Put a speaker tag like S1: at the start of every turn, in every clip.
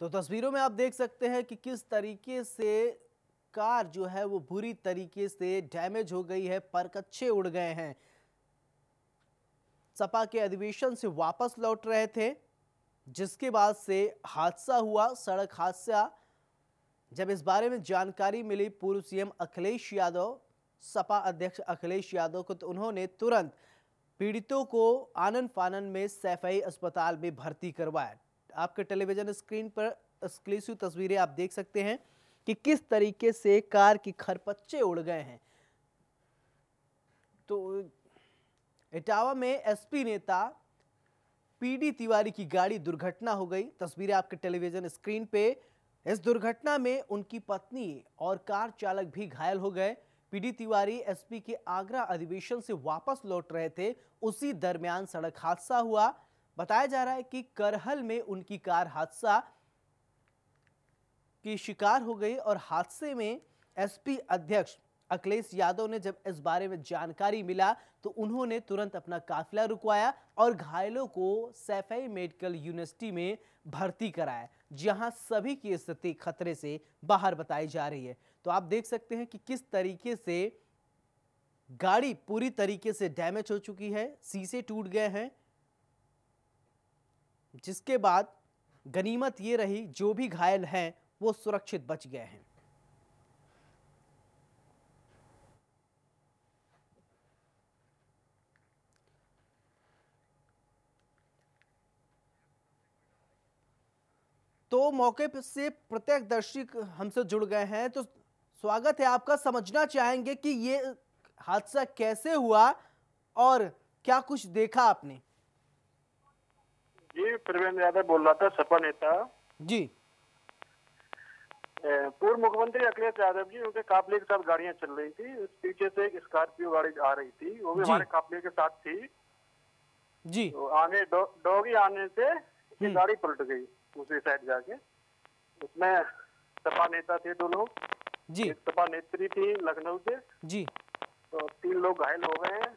S1: तो तस्वीरों में आप देख सकते हैं कि किस तरीके से कार जो है वो बुरी तरीके से डैमेज हो गई है पर कच्चे उड़ गए हैं सपा के अधिवेशन से वापस लौट रहे थे जिसके बाद से हादसा हुआ सड़क हादसा जब इस बारे में जानकारी मिली पूर्व सीएम अखिलेश यादव सपा अध्यक्ष अखिलेश यादव को तो उन्होंने तुरंत पीड़ितों को आनंद फानन में सैफई अस्पताल में भर्ती करवाया आपके टेलीविजन स्क्रीन पर एक्सक्लूसिव तस्वीरें आप देख सकते हैं कि किस तरीके से कार की खरपच्चे उड़ गए हैं तो इटावा में एसपी नेता पीडी तिवारी की गाड़ी दुर्घटना हो गई तस्वीरें आपके टेलीविजन स्क्रीन पे इस दुर्घटना में उनकी पत्नी और कार चालक भी घायल हो गए पीडी तिवारी एसपी के आगरा अधिवेशन से वापस लौट रहे थे उसी दरमियान सड़क हादसा हुआ बताया जा रहा है कि करहल में उनकी कार हादसा की शिकार हो गई और हादसे में एसपी अध्यक्ष अखिलेश यादव ने जब इस बारे में जानकारी मिला तो उन्होंने तुरंत अपना काफिला रुकवाया और घायलों को सैफई मेडिकल यूनिवर्सिटी में भर्ती कराया जहां सभी की स्थिति खतरे से बाहर बताई जा रही है तो आप देख सकते हैं कि किस तरीके से गाड़ी पूरी तरीके से डैमेज हो चुकी है शीशे टूट गए हैं जिसके बाद गनीमत ये रही जो भी घायल हैं वो सुरक्षित बच गए हैं तो मौके से प्रत्यक्षदर्शी हमसे जुड़ गए हैं तो स्वागत है आपका समझना चाहेंगे कि ये हादसा कैसे हुआ और क्या कुछ देखा आपने
S2: जी प्रवीण यादव बोल रहा था सपा नेता जी पूर्व मुख्यमंत्री अखिलेश यादव जी उनके काफले के साथ गाड़ियां चल रही थी उस पीछे से एक स्कॉर्पियो गाड़ी आ रही थी वो भी हमारे काफले के साथ थी जी तो आने डॉगी दो, आने से ये हम्म। गाड़ी पलट गई दूसरी साइड जाके उसमें सपा नेता थे दो लोग जी सपा नेत्री थी लखनऊ से जी तो तीन लोग घायल हो गए हैं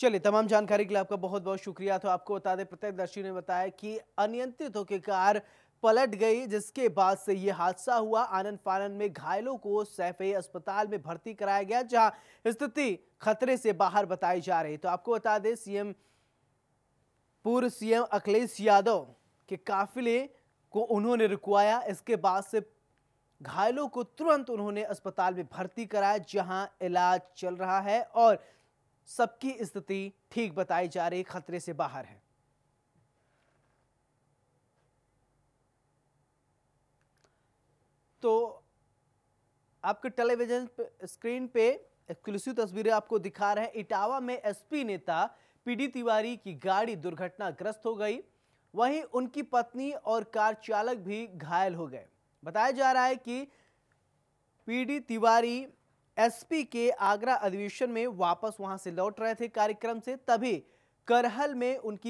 S1: चलिए तमाम जानकारी के लिए आपका बहुत बहुत शुक्रिया तो आपको बता दें प्रत्यक्षदर्शी ने बताया कि अनियंत्रित होकर कार पलट गई जिसके बाद से यह हादसा हुआ आनंद फानंद में घायलों को सैफे अस्पताल में भर्ती कराया गया जहां स्थिति खतरे से बाहर बताई जा रही तो आपको बता दें सीएम पूर्व सीएम अखिलेश यादव के काफिले को उन्होंने रुकवाया इसके बाद से घायलों को तुरंत उन्होंने अस्पताल में भर्ती कराया जहां इलाज चल रहा है और सबकी स्थिति ठीक बताई जा रही खतरे से बाहर है तो आपके टेलीविजन स्क्रीन पे एक्सक्लूसिव तस्वीरें आपको दिखा रहे हैं इटावा में एसपी नेता पीडी तिवारी की गाड़ी दुर्घटनाग्रस्त हो गई वहीं उनकी पत्नी और कार चालक भी घायल हो गए बताया जा रहा है कि पीडी तिवारी एसपी के आगरा अधिवेशन में वापस वहां से लौट रहे थे कार्यक्रम से तभी करहल में उनकी